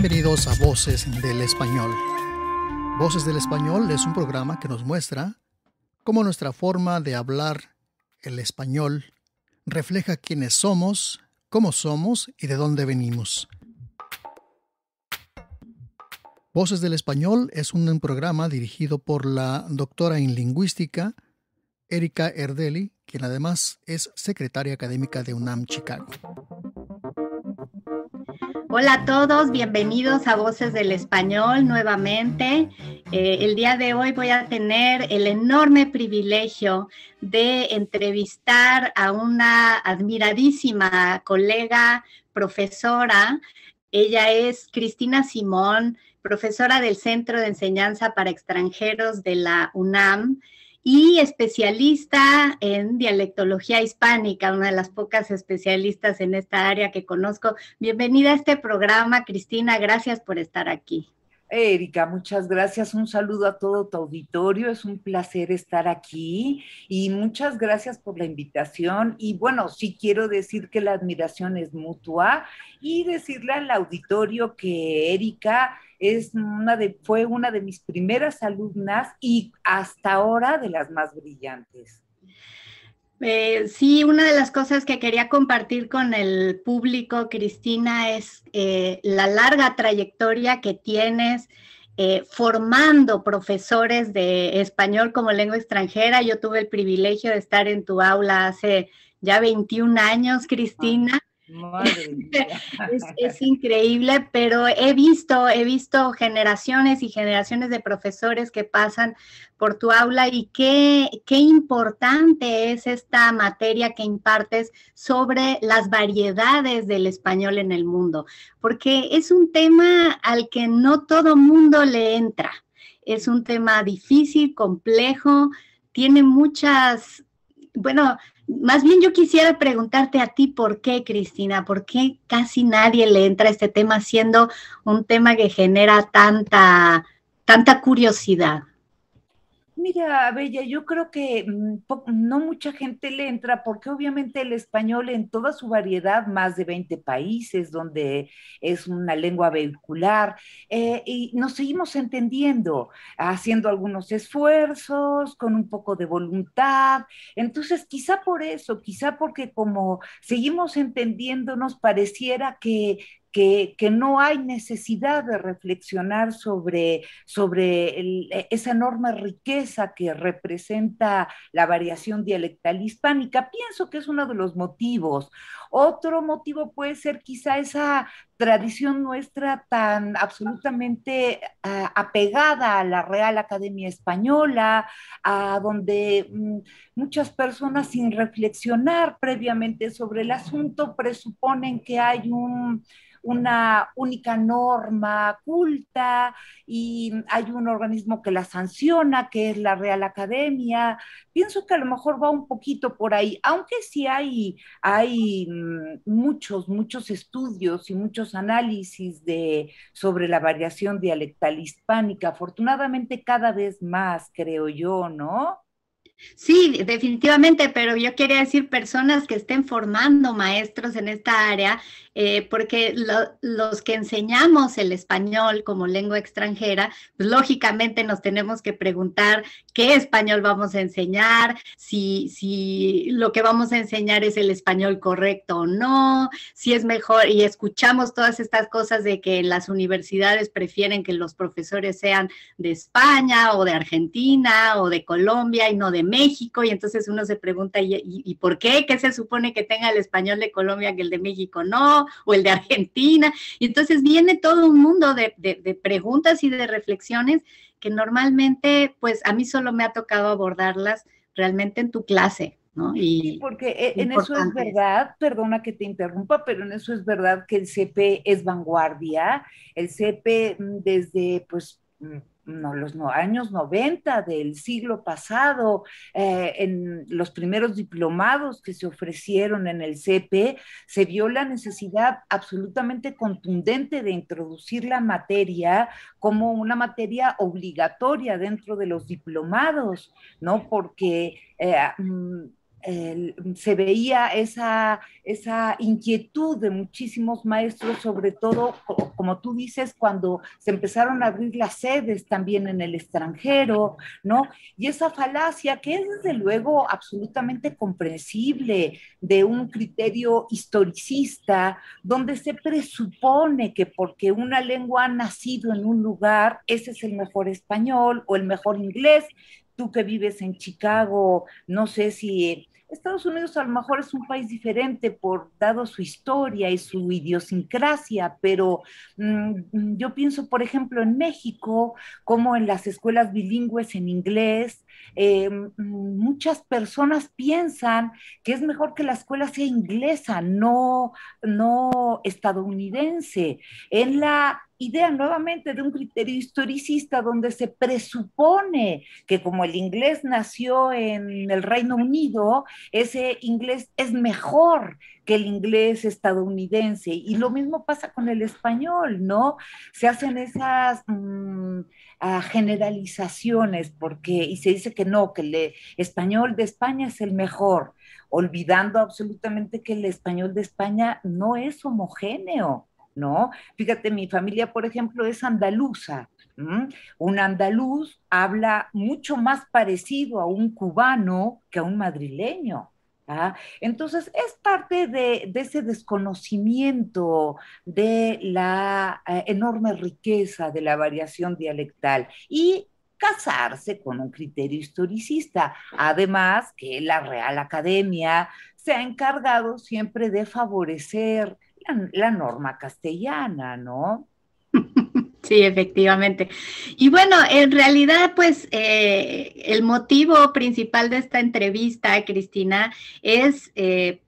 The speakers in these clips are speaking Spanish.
Bienvenidos a Voces del Español. Voces del Español es un programa que nos muestra cómo nuestra forma de hablar el español refleja quiénes somos, cómo somos y de dónde venimos. Voces del Español es un programa dirigido por la doctora en lingüística Erika Erdeli, quien además es secretaria académica de UNAM Chicago. Hola a todos, bienvenidos a Voces del Español nuevamente. Eh, el día de hoy voy a tener el enorme privilegio de entrevistar a una admiradísima colega profesora. Ella es Cristina Simón, profesora del Centro de Enseñanza para Extranjeros de la UNAM y especialista en dialectología hispánica, una de las pocas especialistas en esta área que conozco. Bienvenida a este programa, Cristina, gracias por estar aquí. Erika, muchas gracias. Un saludo a todo tu auditorio. Es un placer estar aquí y muchas gracias por la invitación. Y bueno, sí quiero decir que la admiración es mutua y decirle al auditorio que Erika es una de, fue una de mis primeras alumnas y hasta ahora de las más brillantes. Eh, sí, una de las cosas que quería compartir con el público, Cristina, es eh, la larga trayectoria que tienes eh, formando profesores de español como lengua extranjera. Yo tuve el privilegio de estar en tu aula hace ya 21 años, Cristina. Es, increíble, pero he visto, he visto generaciones y generaciones de profesores que pasan por tu aula y qué, qué importante es esta materia que impartes sobre las variedades del español en el mundo, porque es un tema al que no todo mundo le entra. Es un tema difícil, complejo, tiene muchas, bueno, más bien yo quisiera preguntarte a ti por qué, Cristina, por qué casi nadie le entra a este tema siendo un tema que genera tanta, tanta curiosidad. Mira, Bella, yo creo que mm, no mucha gente le entra porque obviamente el español en toda su variedad, más de 20 países donde es una lengua vehicular, eh, y nos seguimos entendiendo, haciendo algunos esfuerzos, con un poco de voluntad. Entonces, quizá por eso, quizá porque como seguimos entendiendo nos pareciera que que, no hay necesidad de reflexionar sobre, sobre e, esa enorme riqueza que representa la variación dialectal hispánica. Pienso que es uno de los motivos. Otro motivo puede ser quizá esa tradición nuestra tan absolutamente ah, apegada a la Real Academia Española, a donde mm, muchas personas sin reflexionar previamente sobre el asunto presuponen que hay una única norma culta y hay un organismo que la sanciona, que es la Real Academia. Pienso que a lo mejor va un poquito por ahí, aunque sí hay, hay Em, muchos, muchos estudios y muchos análisis de, sobre la variación dialectal hispánica. Afortunadamente cada vez más, creo yo, ¿no? Sí, definitivamente, pero yo quería decir personas que estén formando maestros en esta área, eh, porque los que enseñamos el español como lengua extranjera, pues, lógicamente nos tenemos que preguntar qué español vamos a enseñar, si, si lo que vamos a enseñar es el español correcto o no, si es mejor, y escuchamos todas estas cosas de que las universidades prefieren que los profesores sean de España o de Argentina o de Colombia y no de México, y entonces uno se pregunta, ¿y, por qué? ¿Qué se supone que tenga el español de Colombia que el de México no? ¿O el de Argentina? Y entonces viene todo un mundo de preguntas y de reflexiones que normalmente, pues a mí solo me ha tocado abordarlas realmente en tu clase, ¿no? sí, porque e, en eso es verdad, perdona que te interrumpa, pero en eso es verdad que el CP es vanguardia, el CP mm, desde, pues mm, no, los años 90 del siglo pasado, eh, en los primeros diplomados que se ofrecieron en el CP, se vio la necesidad absolutamente contundente de introducir la materia como una materia obligatoria dentro de los diplomados, ¿no? Porque eh, mm, se veía esa, esa inquietud de muchísimos maestros, sobre todo, como tú dices, cuando se empezaron a abrir las sedes también en el extranjero, ¿no? Y esa falacia, que es desde luego absolutamente comprensible de un criterio historicista, donde se presupone que porque una lengua ha nacido en un lugar, ese es el mejor español o el mejor inglés, tú que vives en Chicago, no sé si eh, Estados Unidos a lo mejor es un país diferente por dado su historia y su idiosincrasia, pero mm, yo pienso, por ejemplo, en México, como en las escuelas bilingües en inglés, eh, mm, muchas personas piensan que es mejor que la escuela sea inglesa, no, no estadounidense. En la idea nuevamente de un criterio historicista donde se presupone que como el inglés nació en el Reino Unido, ese inglés es mejor que el inglés estadounidense. Y lo mismo pasa con el español, ¿no? Se hacen esas mm, ah, generalizaciones porque, y se dice que no, que el español de España es el mejor olvidando absolutamente que el español de España no es homogéneo Fíjate, mi familia, por ejemplo, es andaluza. Un andaluz habla mucho más parecido a un cubano que a un madrileño. ¿ah? Entonces, es parte de, ese desconocimiento de la eh, enorme riqueza de la variación dialectal y casarse con un criterio historicista. Además, que la Real Academia se ha encargado siempre de favorecer la, norma castellana, ¿no? Sí, efectivamente. Y bueno, en realidad, pues eh, el motivo principal de esta entrevista, Cristina, es eh,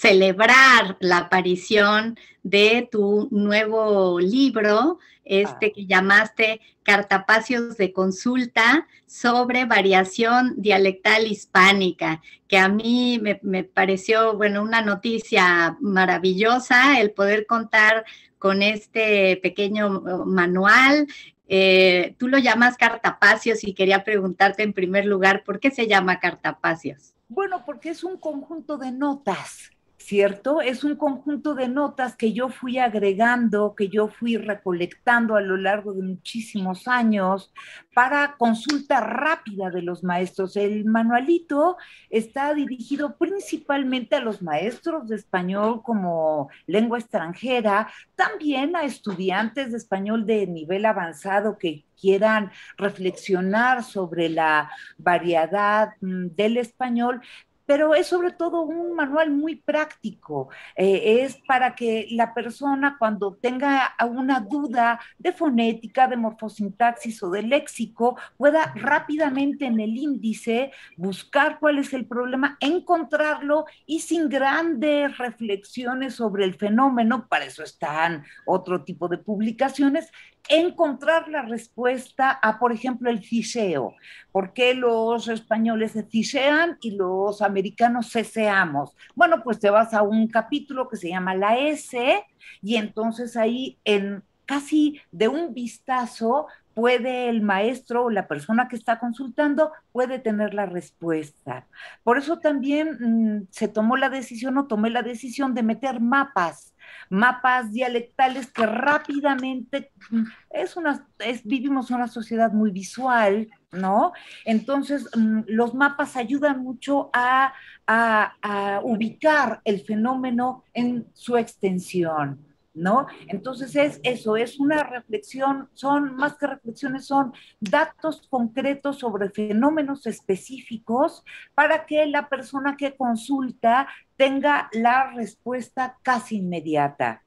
celebrar la aparición de tu nuevo libro, este ah. que llamaste Cartapacios de Consulta sobre variación dialectal hispánica, que a mí me, pareció, bueno, una noticia maravillosa el poder contar con este pequeño eh, manual eh, tú lo llamas cartapacios y quería preguntarte en primer lugar, ¿por qué se llama cartapacios? Bueno, porque es un conjunto de notas ¿cierto? Es un conjunto de notas que yo fui agregando, que yo fui recolectando a lo largo de muchísimos años para consulta rápida de los maestros. El manualito está dirigido principalmente a los maestros de español como lengua extranjera, también a estudiantes de español de nivel avanzado que quieran reflexionar sobre la variedad mm, del español, pero es sobre todo un manual muy práctico. Eh, es para que la persona cuando tenga alguna duda de fonética, de morfosintaxis o de léxico, pueda rápidamente en el índice buscar cuál es el problema, encontrarlo y sin grandes reflexiones sobre el fenómeno, para eso están otro tipo de publicaciones, encontrar la respuesta a, por ejemplo, el ciseo. ¿Por qué los españoles se cisean y los americanos ceseamos? Bueno, pues te vas a un capítulo que se llama La S y entonces ahí en casi de un vistazo puede el maestro o la persona que está consultando puede tener la respuesta. Por eso también mm, se tomó la decisión o tomé la decisión de meter mapas mapas dialectales que rápidamente mm, es una, es, vivimos una sociedad muy visual, ¿no? Entonces, mm, los mapas ayudan mucho a, a ubicar el fenómeno en su extensión. ¿no? Entonces es eso, es una reflexión, son más que reflexiones, son datos concretos sobre fenómenos específicos para que la persona que consulta tenga la respuesta casi inmediata.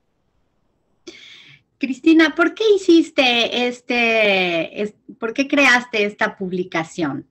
Cristina, ¿por qué hiciste este, por qué creaste esta publicación?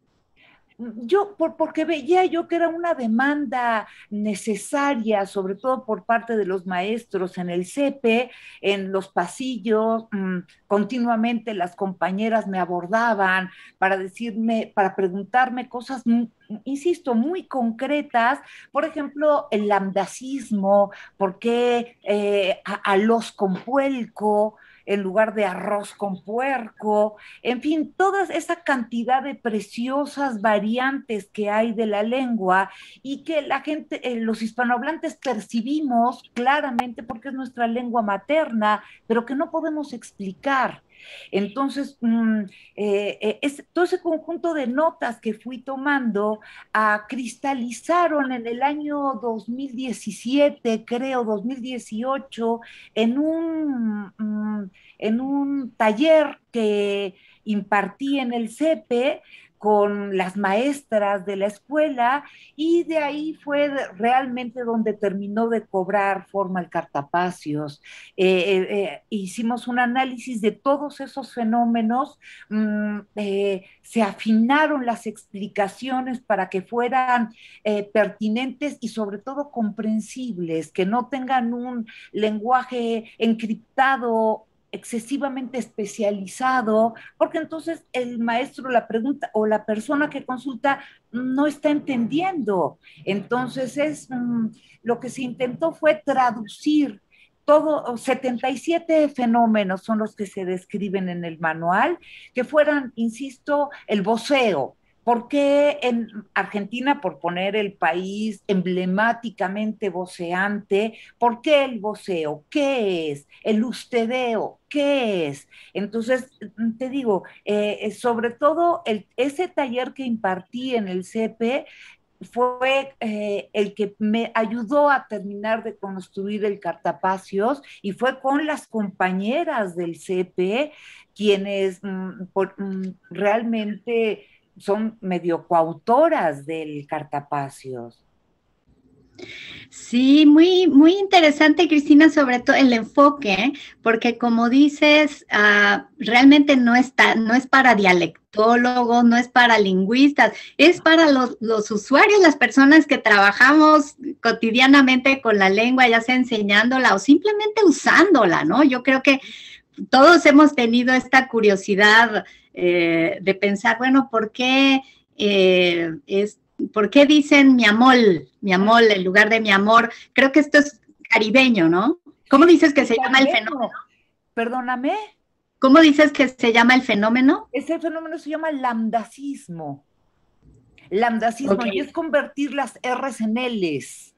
yo, porque veía yo que era una demanda necesaria, sobre todo por parte de los maestros en el CEPE, en los pasillos, mm, continuamente las compañeras me abordaban para decirme, para preguntarme cosas mm, insisto, muy concretas, por ejemplo, el lambdacismo, por qué eh, a, a, los compuelco, en lugar de arroz con puerco, en fin, toda esa cantidad de preciosas variantes que hay de la lengua y que la gente, eh, los hispanohablantes percibimos claramente porque es nuestra lengua materna, pero que no podemos explicar. Entonces, mm, eh, eh, todo ese conjunto de notas que fui tomando a ah, cristalizaron en el año 2017, creo, 2018, en un, mm, en un taller que impartí en el CEPE con las maestras de la escuela y de ahí fue realmente donde terminó de cobrar forma el cartapacios. Eh, eh, eh, hicimos un análisis de todos esos fenómenos, mm, se afinaron las explicaciones para que fueran pertinentes y sobre todo comprensibles, que no tengan un lenguaje encriptado excesivamente especializado, porque entonces el maestro, la pregunta o la persona que consulta no está entendiendo. Entonces es mm, lo que se intentó fue traducir todo 77 fenómenos son los que se describen en el manual, que fueran, insisto, el voceo, ¿Por qué en Argentina, por poner el país emblemáticamente voceante, por qué el voceo? ¿Qué es? El ustedeo, ¿qué es? Entonces, te digo, eh, eh, sobre todo ese taller que impartí en el CP fue eh, el que me ayudó a terminar de construir el cartapacios y fue con las compañeras del CP quienes mm, por, mm, realmente son medio coautoras del Cartapacios. Sí, muy, muy interesante, Cristina, sobre todo el enfoque, ¿eh? porque como dices, ah, realmente no está, no es para dialectólogos, no es para lingüistas, es para los, los, usuarios, las personas que trabajamos cotidianamente con la lengua, ya sea enseñándola o simplemente usándola, ¿no? Yo creo que todos hemos tenido esta curiosidad eh, de pensar, bueno, ¿por qué, eh, es, ¿por qué dicen mi amor, mi amor, en lugar de mi amor? Creo que esto es caribeño, ¿no? ¿Cómo dices que se llama el fenómeno? Perdóname. ¿Cómo dices que se llama el fenómeno? Ese fenómeno se llama lambdacismo. Lambdacismo y es convertir las R en L's.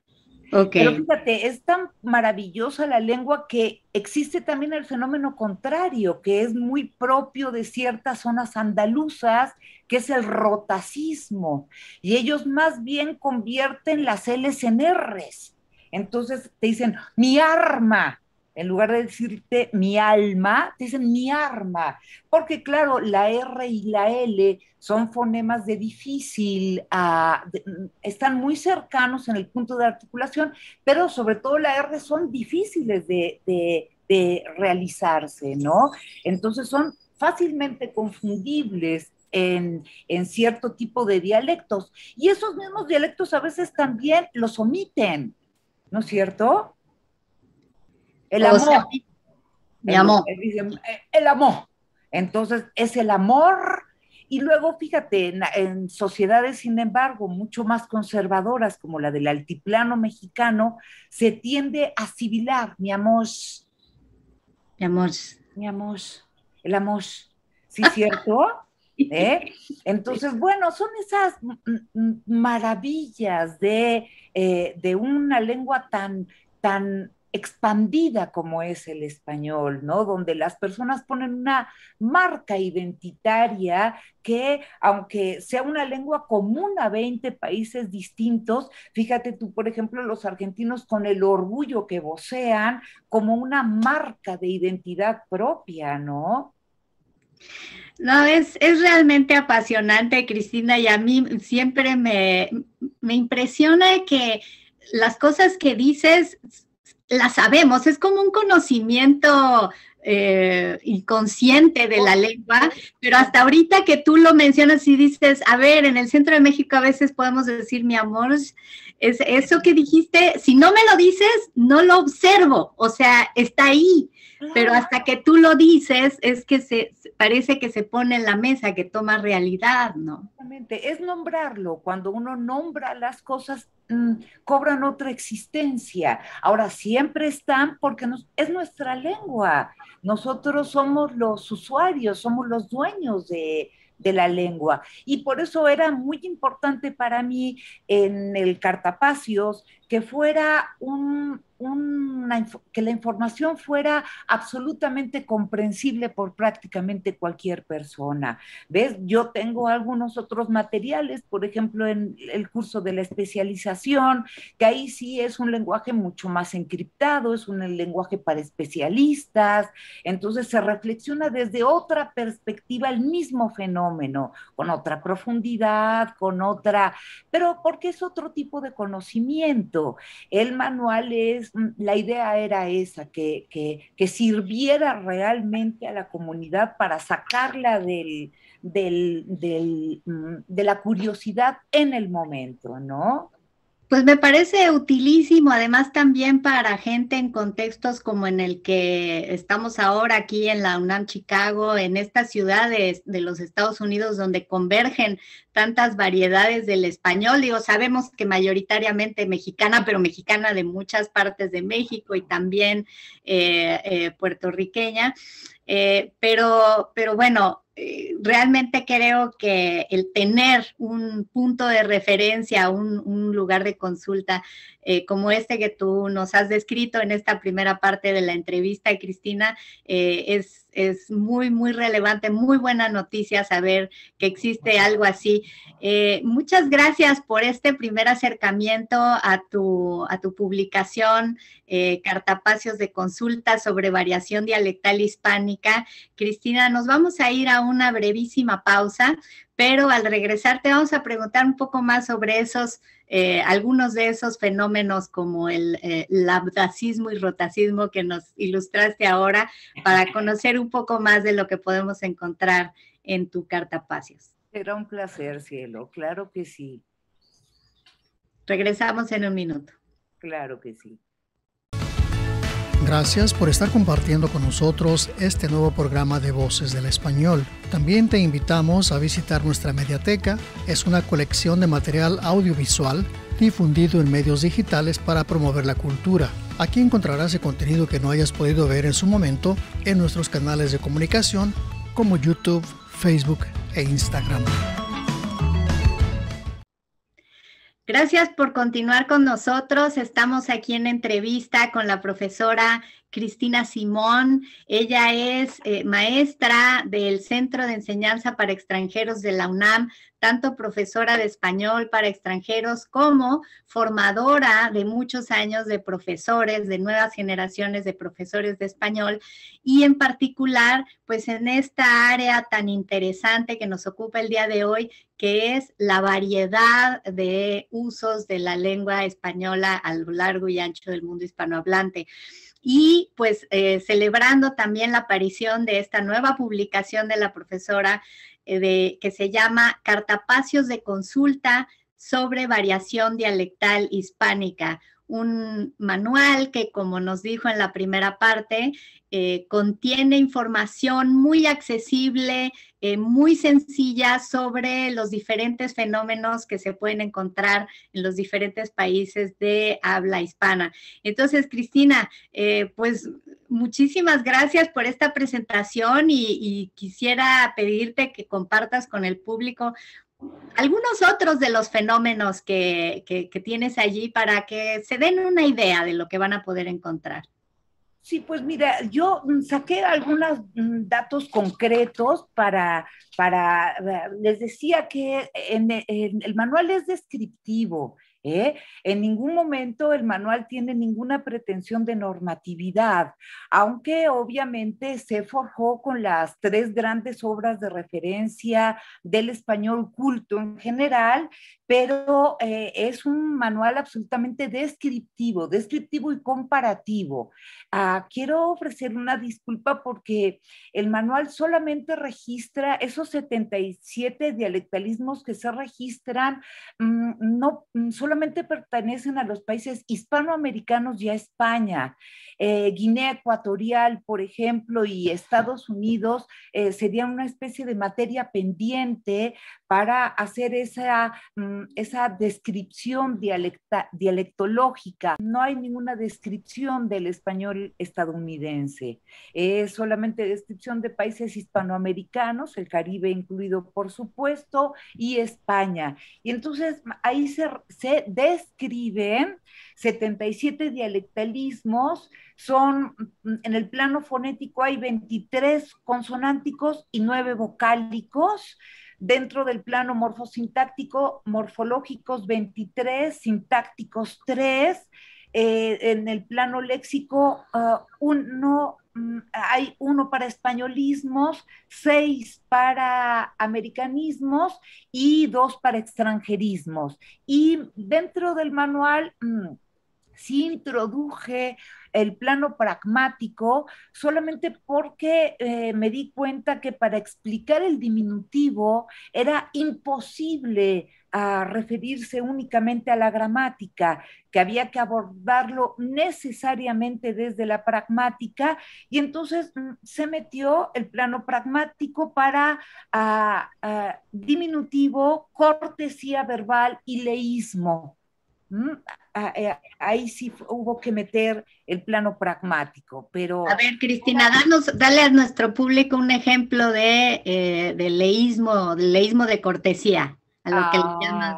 Pero fíjate, es tan maravillosa la lengua que existe también el fenómeno contrario, que es muy propio de ciertas zonas andaluzas, que es el rotacismo. Y ellos más bien convierten las L en Rs. Entonces te dicen, mi arma, en lugar de decirte mi alma, te dicen mi arma. Porque claro, la R y la L son fonemas de difícil, ah, están muy cercanos en el punto de articulación, pero sobre todo la R son difíciles de, realizarse, ¿no? Entonces son fácilmente confundibles en, en, cierto tipo de dialectos. Y esos mismos dialectos a veces también los omiten, ¿no es cierto? El amor. mi amor. El, amor. Entonces, es el amor. Y luego, fíjate, en, sociedades, sin embargo, mucho más conservadoras, como la del altiplano mexicano, se tiende a civilar, mi amor. Mi amor. Mi amor. El amor. ¿Sí, cierto? ¿Eh? Entonces, bueno, son esas maravillas de, eh, de una lengua tan, tan expandida como es el español, ¿no? Donde las personas ponen una marca identitaria que, aunque sea una lengua común a 20 países distintos, fíjate tú, por ejemplo, los argentinos con el orgullo que vocean como una marca de identidad propia, ¿no? No, es, es, realmente apasionante, Cristina, y a mí siempre me, me impresiona que las cosas que dices la sabemos, es como un conocimiento eh, inconsciente de la lengua, pero hasta ahorita que tú lo mencionas y dices, a ver, en el centro de México a veces podemos decir mi amor, es eso que dijiste, si no me lo dices, no lo observo, o sea, está ahí, pero hasta que tú lo dices es que se parece que se pone en la mesa, que toma realidad, ¿no? Exactamente, es nombrarlo, cuando uno nombra las cosas Mm, cobran otra existencia. Ahora siempre están porque es nuestra lengua. Nosotros somos los usuarios, somos los dueños de la lengua. Y por eso era muy importante para mí en el Cartapacios que fuera un, que la información fuera absolutamente comprensible por prácticamente cualquier persona. ¿Ves? Yo tengo algunos otros materiales, por ejemplo, en el curso de la especialización, que ahí sí es un lenguaje mucho más encriptado, es un lenguaje para especialistas, entonces se reflexiona desde otra perspectiva el mismo fenómeno, con otra profundidad, con otra, pero porque es otro tipo de conocimiento. El manual es Mm, la idea era esa, que, sirviera realmente a la comunidad para sacarla del, del, mm, de la curiosidad en el momento, ¿no? Pues me parece utilísimo, además también para gente en contextos como en el que estamos ahora aquí en la UNAM Chicago, en estas ciudades de los Estados Unidos donde convergen tantas variedades del español. Digo, sabemos que mayoritariamente mexicana, pero mexicana de muchas partes de México y también eh, eh, puertorriqueña. Eh, pero, pero bueno, eh, realmente creo que el tener un punto de referencia, un, lugar de consulta eh, como este que tú nos has descrito en esta primera parte de la entrevista, Cristina, eh, es, es, muy, muy relevante, muy buena noticia saber que existe algo así. muchas gracias por este primer acercamiento a a tu publicación, Cartapacios de Consulta sobre Variación Dialectal Hispánica. Cristina, nos vamos a ir a una brevísima pausa, pero al regresar te vamos a preguntar un poco más sobre esos, eh, algunos de esos fenómenos como el, eh, labdacismo y rotacismo que nos ilustraste ahora para conocer un poco más de lo que podemos encontrar en tu carta era un placer, cielo, claro que sí. Regresamos en un minuto. Claro que sí. Gracias por estar compartiendo con nosotros este nuevo programa de Voces del Español. También te invitamos a visitar nuestra mediateca. Es una colección de material audiovisual difundido en medios digitales para promover la cultura. Aquí encontrarás el contenido que no hayas podido ver en su momento en nuestros canales de comunicación como YouTube, Facebook e Instagram. Gracias por continuar con nosotros. Estamos aquí en entrevista con la profesora Cristina Simón. Ella es eh, maestra del Centro de Enseñanza para Extranjeros de la UNAM, tanto profesora de español para extranjeros como formadora de muchos años de profesores, de nuevas generaciones de profesores de español y en particular, pues en esta área tan interesante que nos ocupa el día de hoy, que es la variedad de usos de la lengua española a lo largo y ancho del mundo hispanohablante. Y y pues eh, celebrando también la aparición de esta nueva publicación de la profesora eh, de, que se llama Cartapacios de Consulta sobre Variación Dialectal Hispánica, un manual que, como nos dijo en la primera parte, eh, contiene información muy accesible, eh, muy sencilla sobre los diferentes fenómenos que se pueden encontrar en los diferentes países de habla hispana. Entonces, Cristina, eh, pues muchísimas gracias por esta presentación y quisiera pedirte que compartas con el público algunos otros de los fenómenos que, tienes allí para que se den una idea de lo que van a poder encontrar. Sí, pues mira, yo saqué algunos mm, datos concretos para, para eh, les decía que el manual es descriptivo, ¿eh? En ningún momento el manual tiene ninguna pretensión de normatividad, aunque obviamente se forjó con las tres grandes obras de referencia del español culto en general, pero eh, es un manual absolutamente descriptivo, descriptivo y comparativo. Ah, quiero ofrecer una disculpa porque el manual solamente registra esos 77 dialectalismos que se registran, mm, no mm, solamente pertenecen a los países hispanoamericanos y a España. Eh, Guinea Ecuatorial, por ejemplo, y Estados Unidos eh, serían una especie de materia pendiente para hacer esa... Mm, esa descripción dialectológica. No hay ninguna descripción del español estadounidense. Es solamente descripción de países hispanoamericanos, el Caribe incluido por supuesto, y España. Y entonces ahí se, describen 77 dialectalismos, son en el plano fonético hay 23 consonánticos y 9 vocálicos dentro del plano morfosintáctico, morfológicos 23, sintácticos 3, eh, en el plano léxico uno, uh, mm, hay uno para españolismos, seis para americanismos y dos para extranjerismos. Y dentro del manual... Mm, sí introduje el plano pragmático solamente porque eh, me di cuenta que para explicar el diminutivo era imposible ah, referirse únicamente a la gramática, que había que abordarlo necesariamente desde la pragmática, y entonces mm, se metió el plano pragmático para ah, ah, diminutivo, cortesía verbal y leísmo. Mm, eh, ahí sí hubo que meter el plano pragmático, pero... A ver, Cristina, danos, dale a nuestro público un ejemplo de, eh, leísmo, del leísmo de cortesía, a lo que le ah, llaman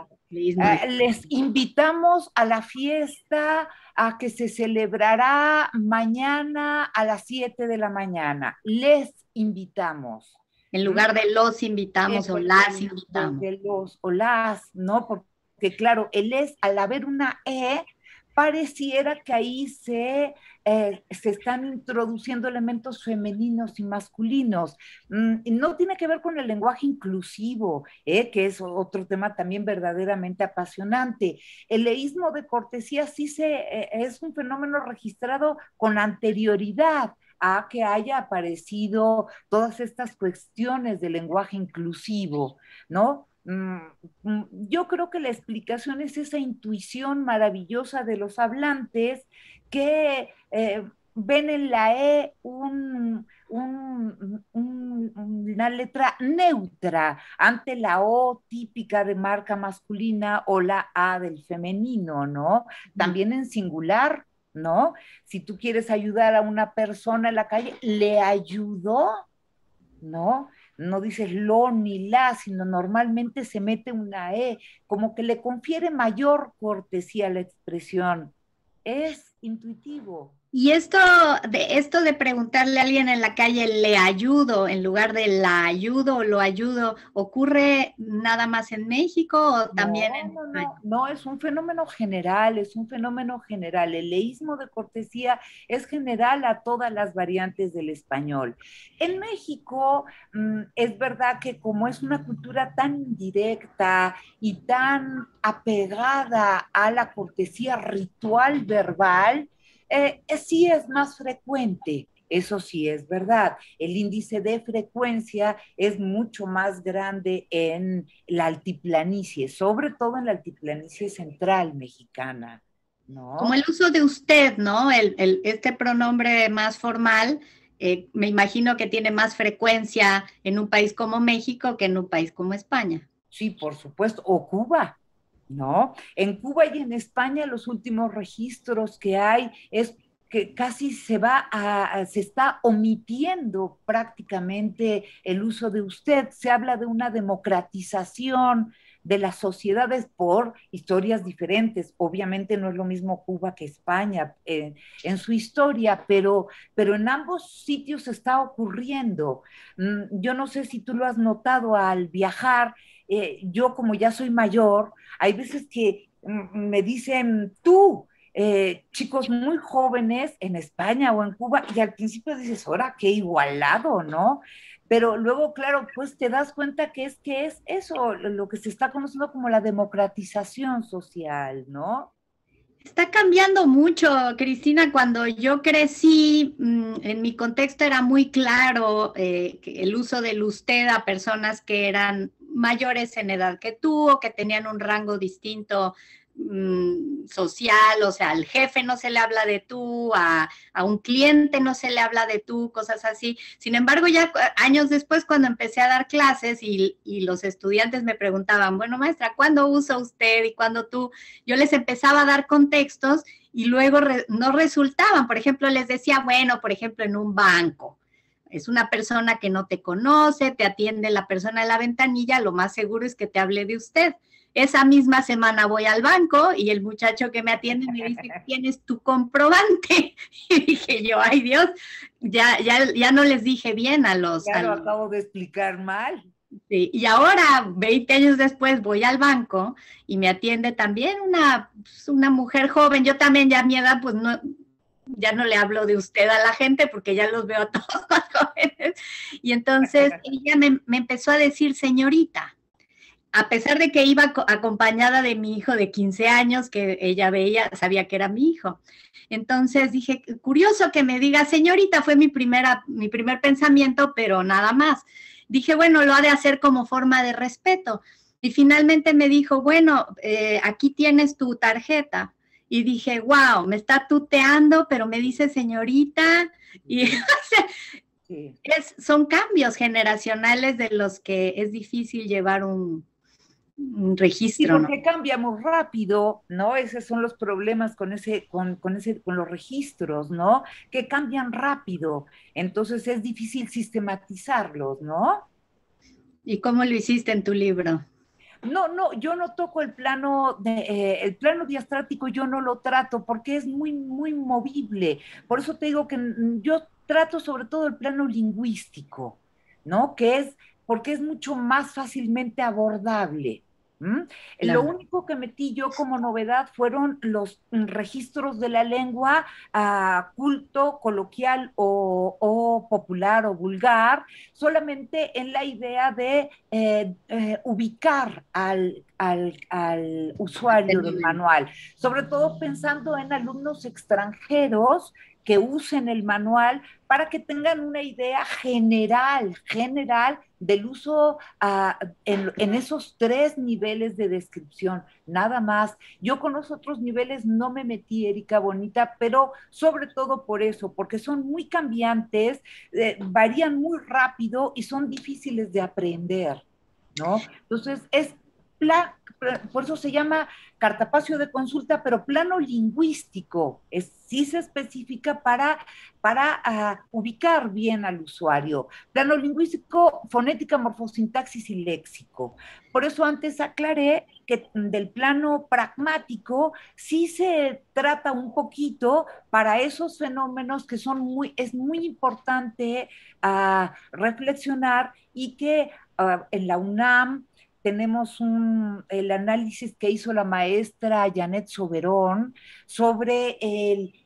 ah, les invitamos a la fiesta a que se celebrará mañana a las 7 de la mañana. Les invitamos. En lugar mm. de los invitamos o las invitamos. De los o las, ¿no? Porque que claro, el es, al haber una E, pareciera que ahí se, eh, se están introduciendo elementos femeninos y masculinos. Mm, no tiene que ver con el lenguaje inclusivo, eh, que es otro tema también verdaderamente apasionante. El leísmo de cortesía sí se, eh, es un fenómeno registrado con anterioridad a que haya aparecido todas estas cuestiones del lenguaje inclusivo, ¿no? Mm, mm, yo creo que la explicación es esa intuición maravillosa de los hablantes que eh, ven en la E una letra neutra ante la O típica de marca masculina o la A del femenino, ¿no? También en singular, ¿no? Si tú quieres ayudar a una persona en la calle, le ayudó, ¿no? no dices lo ni la, sino normalmente se mete una E, como que le confiere mayor cortesía a la expresión. Es intuitivo. Y esto de, esto de preguntarle a alguien en la calle, le ayudo, en lugar de la ayudo o lo ayudo, ¿ocurre nada más en México o también en No, es un fenómeno general, es un fenómeno general. El leísmo de cortesía es general a todas las variantes del español. En México mm, es verdad que como es una cultura tan indirecta y tan apegada a la cortesía ritual verbal, eh, eh, sí es más frecuente. Eso sí es verdad. El índice de frecuencia es mucho más grande en la altiplanicie, sobre todo en la altiplanicie central mexicana. ¿no? Como el uso de usted, ¿no? este pronombre más formal, eh, me imagino que tiene más frecuencia en un país como México que en un país como España. Sí, por supuesto, o Cuba. ¿no? En Cuba y en España los últimos registros que hay es que casi se va a, se está omitiendo prácticamente el uso de usted. Se habla de una democratización de las sociedades por historias diferentes. Obviamente no es lo mismo Cuba que España eh, en su historia, pero, pero en ambos sitios está ocurriendo. Mm, yo no sé si tú lo has notado al viajar, eh, yo como ya soy mayor, hay veces que mm, me dicen tú, eh, chicos muy jóvenes en España o en Cuba, y al principio dices, ahora qué igualado, ¿no? Pero luego, claro, pues te das cuenta que es que es eso, lo que se está conociendo como la democratización social, ¿no? Está cambiando mucho, Cristina. Cuando yo crecí, mm, en mi contexto era muy claro eh, el uso del usted a personas que eran mayores en edad que tú o que tenían un rango distinto mm, social, o sea, al jefe no se le habla de tú, a, un cliente no se le habla de tú, cosas así. Sin embargo, ya años después, cuando empecé a dar clases y, los estudiantes me preguntaban, bueno, maestra, ¿cuándo usa usted y cuándo tú? Yo les empezaba a dar contextos y luego no resultaban. Por ejemplo, les decía, bueno, por ejemplo, en un banco es una persona que no te conoce, te atiende la persona de la ventanilla, lo más seguro es que te hable de usted. Esa misma semana voy al banco y el muchacho que me atiende me dice, tienes tu comprobante. Y dije yo, ay Dios, ya, ya, ya no les dije bien a los... Ya lo acabo de explicar mal. Sí, y ahora, 20 años después, voy al banco y me atiende también una, pues, una mujer joven. Yo también ya a mi edad, pues no, ya no le hablo de usted a la gente porque ya los veo a todos jóvenes. Y entonces ella me, empezó a decir, señorita, a pesar de que iba acompañada de mi hijo de 15 años, que ella veía, sabía que era mi hijo. Entonces dije, curioso que me diga, señorita, fue mi, primera, mi primer pensamiento, pero nada más. Dije, bueno, lo ha de hacer como forma de respeto. Y finalmente me dijo, bueno, eh, aquí tienes tu tarjeta y dije, wow, me está tuteando, pero me dice señorita. Y son cambios generacionales de los que es difícil llevar un, registro. Sí, porque cambiamos rápido, ¿no? Esos son los problemas con ese, con, con, ese, con los registros, ¿no? Que cambian rápido. Entonces es difícil sistematizarlos, ¿no? ¿Y cómo lo hiciste en tu libro? no, no, yo no toco el plano, de, eh, el plano diastrático, yo no lo trato porque es muy, muy movible. Por eso te digo que mm, yo trato sobre todo el plano lingüístico, ¿no? Que es porque es mucho más fácilmente abordable. Lo único que metí yo como novedad fueron los registros de la lengua ah, culto, coloquial o, popular o vulgar, solamente en la idea de eh, eh, ubicar al, al usuario del manual, sobre todo pensando en alumnos extranjeros que usen el manual para que tengan una idea general, general del uso ah, en, esos tres niveles de descripción, nada más. Yo con los otros niveles no me metí, Erika Bonita, pero sobre todo por eso, porque son muy cambiantes, eh, varían muy rápido y son difíciles de aprender, ¿no? Entonces, es por eso se llama cartapacio de consulta, pero plano lingüístico, sí se especifica para, para ah, ubicar bien al usuario. Plano lingüístico, fonética, morfosintaxis y léxico. Por eso antes aclaré que del plano pragmático sí se trata un poquito para esos fenómenos que son muy, es muy importante ah, reflexionar y que ah, en la UNAM tenemos el análisis que hizo la maestra Janet Soberón sobre el,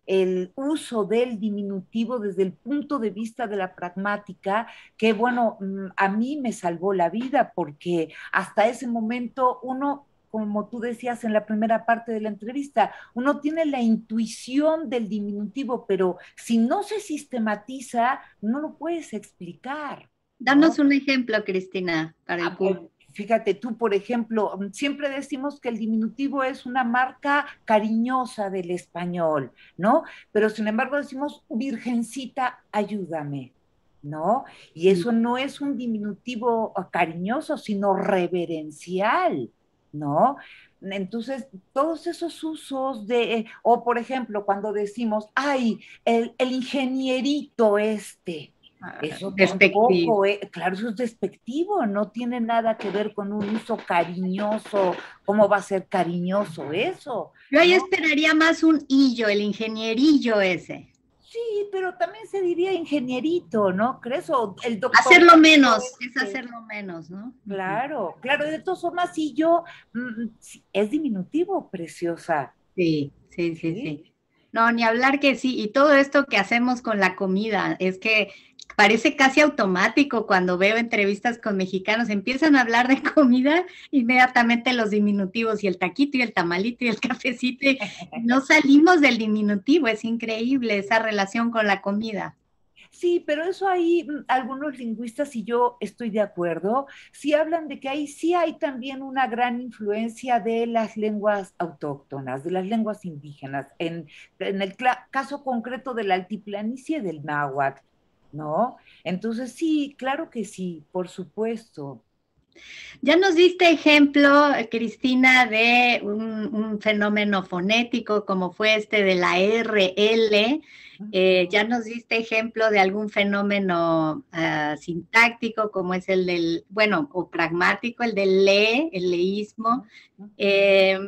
uso del diminutivo desde el punto de vista de la pragmática, que bueno, mm, a mí me salvó la vida porque hasta ese momento uno como tú decías en la primera parte de la entrevista, uno tiene la intuición del diminutivo, pero si no se sistematiza, no lo puedes explicar. Danos un ejemplo, Cristina, para ah, el Fíjate tú, por ejemplo, mm, siempre decimos que el diminutivo es una marca cariñosa del español, ¿no? Pero sin embargo decimos, virgencita, ayúdame, ¿no? Y eso no es un diminutivo ah, cariñoso, sino reverencial, ¿no? Entonces, todos esos usos de, eh, o por ejemplo, cuando decimos, ay, el, ingenierito este, Ah, eso tampoco, claro, eso es despectivo, no tiene nada que ver con un uso cariñoso. ¿Cómo va a ser cariñoso eso? Yo ahí esperaría más un illo, el ingenierillo ese. Sí, pero también se diría ingenierito, ¿no? ¿Crees? O el Hacerlo menos, es hacerlo menos, ¿no? Claro, claro, de todas formas, y yo. Mm, es diminutivo, preciosa. sí, sí, sí. sí. No, ni hablar que sí. Y todo esto que hacemos con la comida, es que parece casi automático cuando veo entrevistas con mexicanos, empiezan a hablar de comida, inmediatamente los diminutivos y el taquito y el tamalito y el cafecito, no salimos del diminutivo, es increíble esa relación con la comida. Sí, pero eso ahí mm, algunos lingüistas y yo estoy de acuerdo, si hablan de que ahí sí hay también una gran influencia de las lenguas autóctonas, de las lenguas indígenas, en, en el caso concreto de la altiplanicie del náhuatl, ¿no? Entonces sí, claro que sí, por supuesto. Ya nos diste ejemplo, eh, Cristina, de un, fenómeno fonético como fue este de la RL. Eh, ya nos diste ejemplo de algún fenómeno ah, sintáctico como es el del, bueno, o pragmático, el del le, el leísmo. Eh,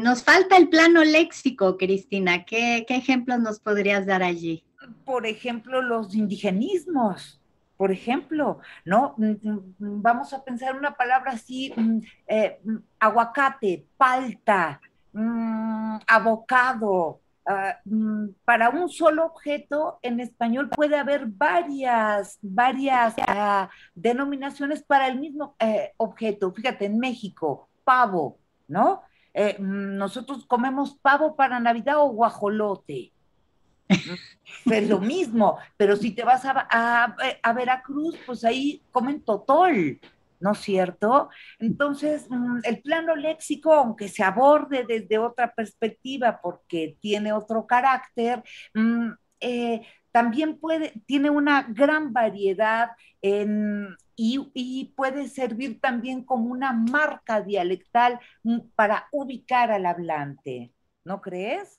nos falta el plano léxico, Cristina. ¿Qué ejemplos nos podrías dar allí? por ejemplo, los indigenismos, por ejemplo, ¿no? Mm, mm, vamos a pensar una palabra así, mm, eh, aguacate, palta, abocado. Ah, para un solo objeto en español puede haber varias, varias ah, denominaciones para el mismo eh, objeto. Fíjate, en México, pavo, ¿no? Eh, nosotros comemos pavo para Navidad o guajolote, es pues lo mismo, pero si te vas a, Veracruz, pues ahí comen totol, ¿no es cierto? Entonces, mm, el plano léxico, aunque se aborde desde otra perspectiva porque tiene otro carácter, mm, eh, también puede, tiene una gran variedad y, puede servir también como una marca dialectal mm, para ubicar al hablante, ¿no crees?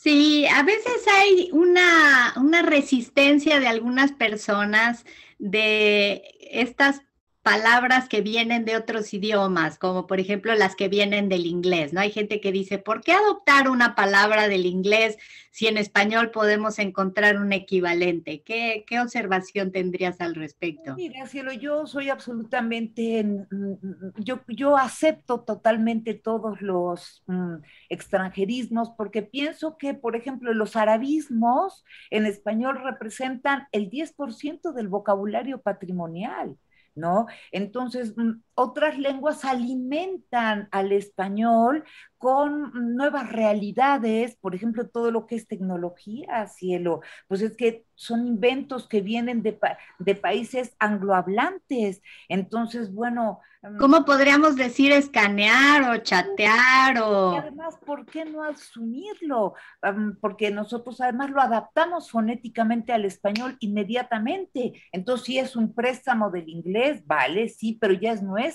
Sí, a veces hay una, una resistencia de algunas personas de estas palabras que vienen de otros idiomas, como por ejemplo las que vienen del inglés, ¿no? Hay gente que dice, ¿por qué adoptar una palabra del inglés si en español podemos encontrar un equivalente? ¿Qué, observación tendrías al respecto? Mira, Cielo, yo soy absolutamente, mm, mm, yo, acepto totalmente todos los mm, extranjerismos porque pienso que, por ejemplo, los arabismos en español representan el 10% del vocabulario patrimonial. ¿no? Entonces, mm, otras lenguas alimentan al español con nuevas realidades, por ejemplo, todo lo que es tecnología, cielo, pues es que son inventos que vienen de, países anglohablantes. Entonces, bueno... Mm, ¿Cómo podríamos decir escanear o chatear o...? Y además, ¿por qué no asumirlo? Mm, porque nosotros además lo adaptamos fonéticamente al español inmediatamente. Entonces, si es un préstamo del inglés, vale, sí, pero ya es nuestro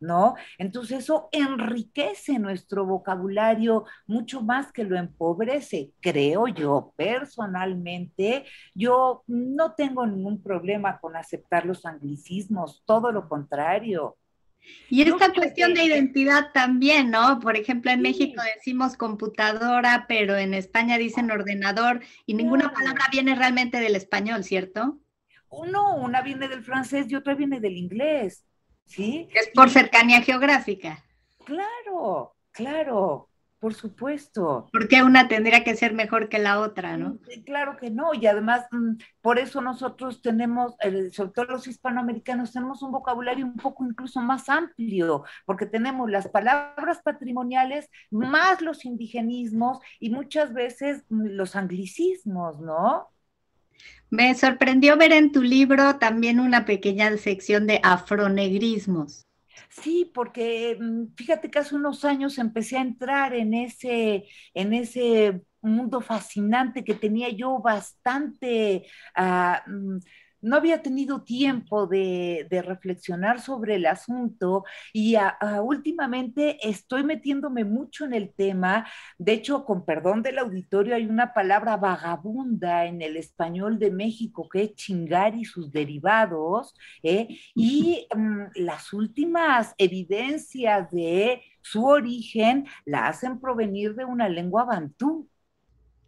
¿no? Entonces eso enriquece nuestro vocabulario mucho más que lo empobrece, creo yo. Personalmente, yo no tengo ningún problema con aceptar los anglicismos, todo lo contrario. Y esta cuestión de identidad también, ¿no? Por ejemplo, en México decimos computadora, pero en España dicen ordenador y ninguna palabra viene realmente del español, ¿cierto? Uno, una viene del francés y otra viene del inglés. ¿sí? Es por cercanía geográfica. Claro, claro, por supuesto. Porque una tendría que ser mejor que la otra, ¿no? Claro que no, y además mm, por eso nosotros tenemos, sobre todo los hispanoamericanos, tenemos un vocabulario un poco incluso más amplio, porque tenemos las palabras patrimoniales más los indigenismos y muchas veces mm, los anglicismos, ¿no? Me sorprendió ver en tu libro también una pequeña sección de afronegrismos. Sí, porque mm, fíjate que hace unos años empecé a entrar en ese, en ese mundo fascinante que tenía yo bastante... Ah, mm, no había tenido tiempo de, reflexionar sobre el asunto y últimamente estoy metiéndome mucho en el tema. De hecho, con perdón del auditorio, hay una palabra vagabunda en el español de México que es chingar y sus derivados. ¿eh? Y mm, las últimas evidencias de su origen la hacen provenir de una lengua bantú.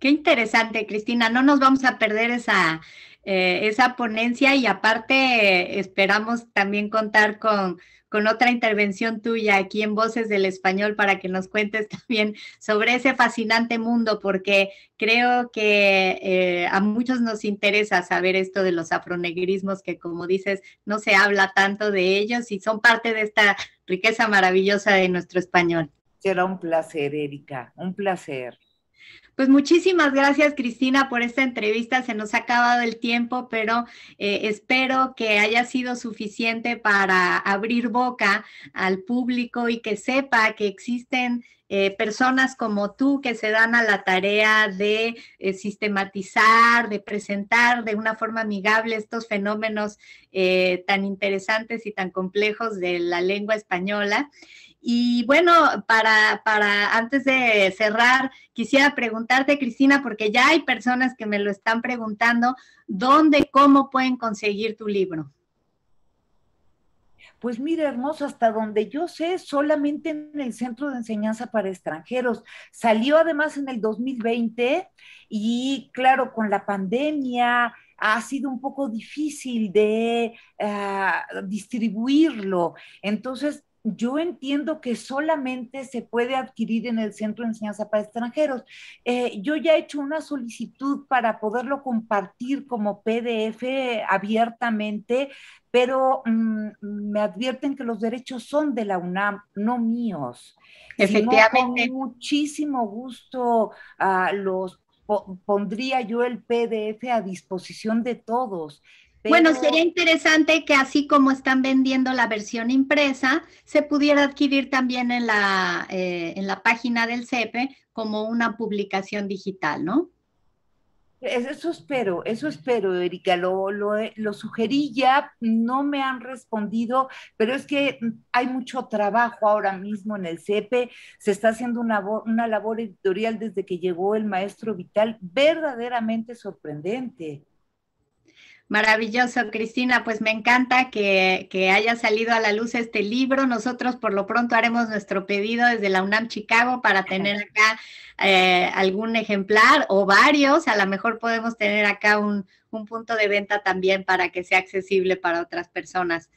Qué interesante, Cristina. No nos vamos a perder esa, eh, esa ponencia y aparte eh, esperamos también contar con, con, otra intervención tuya aquí en Voces del Español para que nos cuentes también sobre ese fascinante mundo, porque creo que eh, a muchos nos interesa saber esto de los afronegrismos, que como dices, no se habla tanto de ellos y son parte de esta riqueza maravillosa de nuestro español. Será un placer, Erika, un placer. Pues muchísimas gracias Cristina por esta entrevista. Se nos ha acabado el tiempo, pero eh, espero que haya sido suficiente para abrir boca al público y que sepa que existen eh, personas como tú que se dan a la tarea de eh, sistematizar, de presentar de una forma amigable estos fenómenos tan interesantes y tan complejos de la lengua española. Y bueno, para, para antes de cerrar, quisiera preguntarte, Cristina, porque ya hay personas que me lo están preguntando, ¿dónde, cómo pueden conseguir tu libro? Pues mire, hermoso, hasta donde yo sé, solamente en el Centro de Enseñanza para Extranjeros. Salió además en el 2020 y claro, con la pandemia ha sido un poco difícil de ah, distribuirlo. Entonces, yo entiendo que solamente se puede adquirir en el Centro de Enseñanza para Extranjeros. Eh, yo ya he hecho una solicitud para poderlo compartir como PDF abiertamente, pero mm, me advierten que los derechos son de la UNAM, no míos. Efectivamente. con muchísimo gusto ah, los pondría yo el PDF a disposición de todos bueno, sería interesante que así como están vendiendo la versión impresa, se pudiera adquirir también en la, eh, en la página del CEPE e como una publicación digital, ¿no? Eso espero, eso espero, Erika. Lo, lo, sugerí ya, no me han respondido, pero es que hay mucho trabajo ahora mismo en el CEPE. E. Se está haciendo una, una labor editorial desde que llegó el maestro Vital verdaderamente sorprendente. Maravilloso, Cristina. Pues me encanta que, haya salido a la luz este libro. Nosotros por lo pronto haremos nuestro pedido desde la UNAM Chicago para tener acá eh, algún ejemplar o varios. A lo mejor podemos tener acá un, un punto de venta también para que sea accesible para otras personas.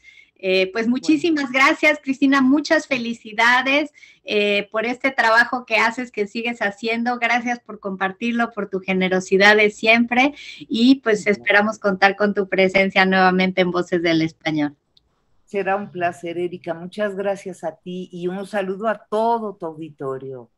Eh, pues muchísimas gracias, Cristina, muchas felicidades eh, por este trabajo que haces, que sigues haciendo. Gracias por compartirlo, por tu generosidad de siempre y pues esperamos contar con tu presencia nuevamente en Voces del Español. Será un placer, Erika. Muchas gracias a ti y un saludo a todo tu auditorio.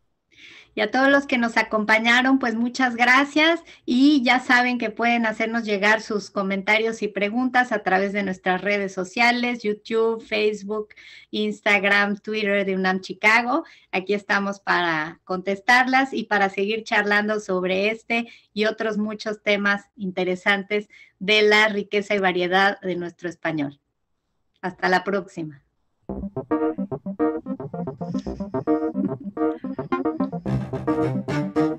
Y a todos los que nos acompañaron, pues muchas gracias y ya saben que pueden hacernos llegar sus comentarios y preguntas a través de nuestras redes sociales, YouTube, Facebook, Instagram, Twitter de UNAM Chicago. Aquí estamos para contestarlas y para seguir charlando sobre este y otros muchos temas interesantes de la riqueza y variedad de nuestro español. Hasta la próxima. Thank you.